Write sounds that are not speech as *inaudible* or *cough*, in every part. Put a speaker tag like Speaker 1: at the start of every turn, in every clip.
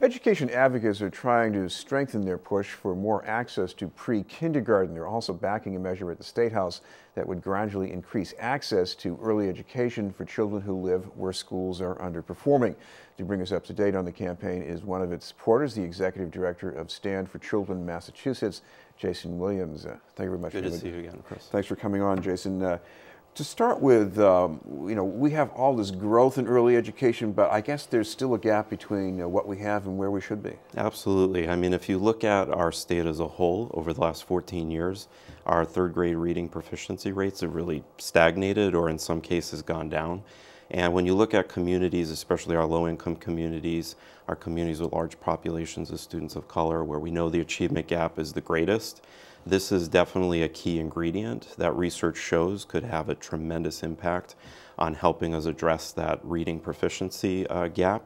Speaker 1: Education advocates are trying to strengthen their push for more access to pre kindergarten. They're also backing a measure at the State House that would gradually increase access to early education for children who live where schools are underperforming. To bring us up to date on the campaign is one of its supporters, the executive director of Stand for Children Massachusetts, Jason Williams. Uh, thank you very much. Good to see you again, Chris. Thanks for coming on, Jason. Uh, to start with, um, you know, we have all this growth in early education, but I guess there's still a gap between uh, what we have and where we should be.
Speaker 2: Absolutely. I mean, if you look at our state as a whole over the last 14 years, our third grade reading proficiency rates have really stagnated or in some cases gone down. And when you look at communities, especially our low-income communities, our communities with large populations of students of color, where we know the achievement gap is the greatest, this is definitely a key ingredient that research shows could have a tremendous impact on helping us address that reading proficiency uh, gap.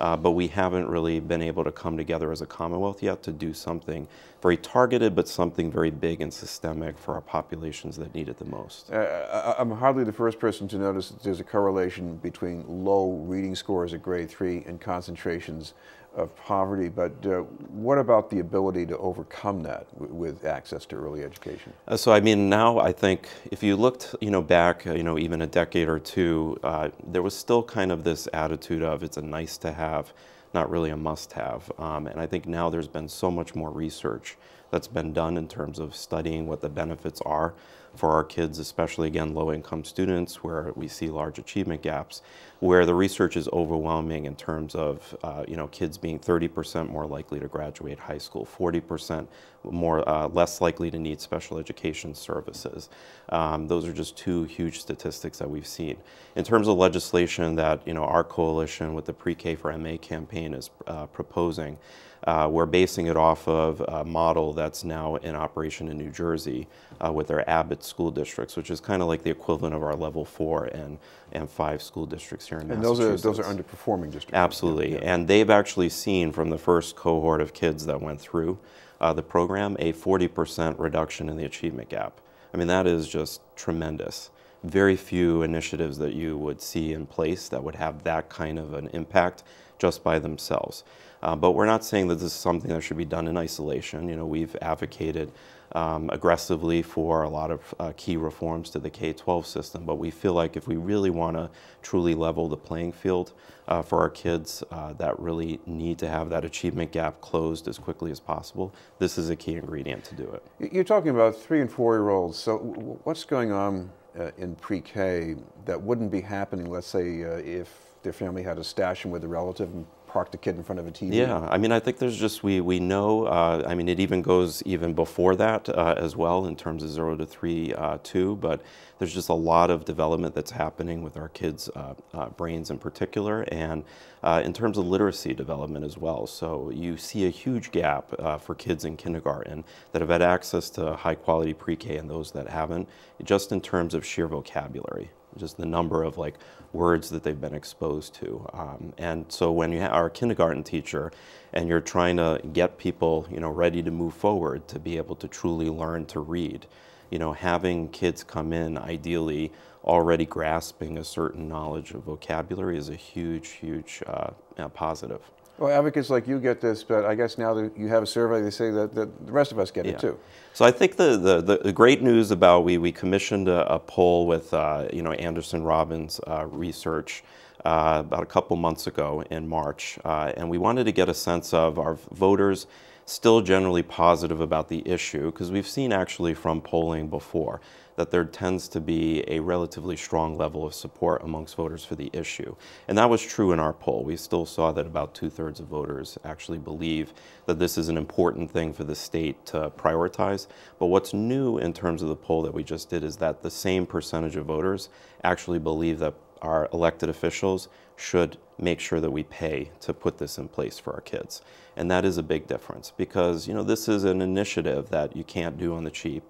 Speaker 2: Uh, but we haven't really been able to come together as a Commonwealth yet to do something very targeted, but something very big and systemic for our populations that need it the most.
Speaker 1: Uh, uh I'm hardly the first person to notice that there's a correlation between low reading scores at grade three and concentrations of poverty, but uh, what about the ability to overcome that with access to early education?
Speaker 2: Uh, so I mean, now I think if you looked, you know, back, uh, you know, even a decade or two, uh, there was still kind of this attitude of it's a nice to have, not really a must have. Um, and I think now there's been so much more research that's been done in terms of studying what the benefits are for our kids, especially again low-income students where we see large achievement gaps, where the research is overwhelming in terms of uh, you know kids being 30% more likely to graduate high school, 40% more uh, less likely to need special education services. Um, those are just two huge statistics that we've seen. In terms of legislation that you know our coalition with the Pre-K for MA campaign is uh, proposing. Uh, we're basing it off of a model that's now in operation in New Jersey uh, with our Abbott school districts, which is kind of like the equivalent of our level four and, and five school districts here in and Massachusetts. And those are, those are underperforming districts. Absolutely. Yeah. And they've actually seen from the first cohort of kids that went through uh, the program a 40% reduction in the achievement gap. I mean, that is just tremendous very few initiatives that you would see in place that would have that kind of an impact just by themselves. Uh, but we're not saying that this is something that should be done in isolation. You know, we've advocated um, aggressively for a lot of uh, key reforms to the K-12 system, but we feel like if we really want to truly level the playing field uh, for our kids uh, that really need to have that achievement gap closed as quickly as possible, this is a key ingredient to do it. You're talking about
Speaker 1: three and four-year-olds, so what's going on uh, in pre-K that wouldn't be happening, let's say, uh, if their family had a station with a relative and parked a kid in front of a TV. Yeah,
Speaker 2: I mean, I think there's just, we, we know, uh, I mean, it even goes even before that uh, as well in terms of zero to three, uh, two, but there's just a lot of development that's happening with our kids' uh, uh, brains in particular, and uh, in terms of literacy development as well. So you see a huge gap for kids in kindergarten that have had access to high quality pre-K and those that haven't, just in terms of sheer vocabulary just the number of like words that they've been exposed to. Um, and so when you are a kindergarten teacher and you're trying to get people, you know, ready to move forward to be able to truly learn to read, you know, having kids come in ideally already grasping a certain knowledge of vocabulary is a huge, huge uh, uh positive.
Speaker 1: Well, advocates like you get this, but I guess now that you have a survey, they say that, the rest of us get yeah. it too.
Speaker 2: So I think the, the, the, great news about we we commissioned a, a poll with uh, you know Anderson Robbins uh, Research uh, about a couple months ago in March, uh, and we wanted to get a sense of our voters still generally positive about the issue because we've seen actually from polling before that there tends to be a relatively strong level of support amongst voters for the issue. And that was true in our poll. We still saw that about two thirds of voters actually believe that this is an important thing for the state to prioritize. But what's new in terms of the poll that we just did is that the same percentage of voters actually believe that our elected officials should make sure that we pay to put this in place for our kids. And that is a big difference because, you know, this is an initiative that you can't do on the cheap.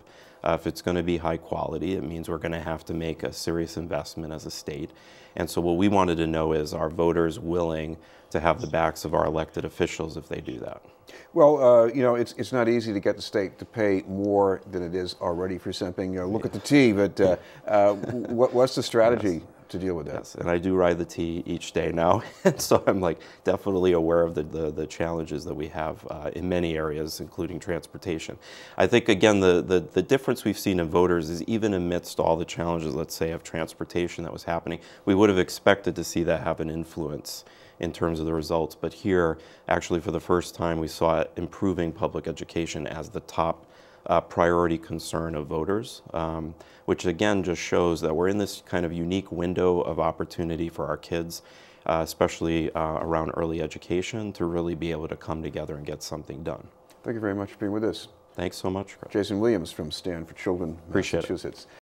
Speaker 2: Uh, if it's going to be high quality, it means we're going to have to make a serious investment as a state. And so what we wanted to know is are voters willing to have the backs of our elected officials if they do that?
Speaker 1: Well, uh, you know, it's, it's not easy to get the state to pay more than it is
Speaker 2: already for something. You know, look yeah. at the tea, but uh, uh *laughs* what, what's the strategy yes to deal with that. Yes, and I do ride the T each day now, *laughs* and so I'm like definitely aware of the, the, the challenges that we have uh, in many areas, including transportation. I think again the, the the difference we've seen in voters is even amidst all the challenges, let's say, of transportation that was happening, we would have expected to see that have an influence in terms of the results. But here, actually, for the first time, we saw improving public education as the top uh, priority concern of voters, um, which again just shows that we're in this kind of unique window of opportunity for our kids, uh, especially uh, around early education, to really be able to come together and get something done. Thank you very much for being with us. Thanks so much, Jason Williams from
Speaker 1: Stanford Children, Appreciate Massachusetts. It.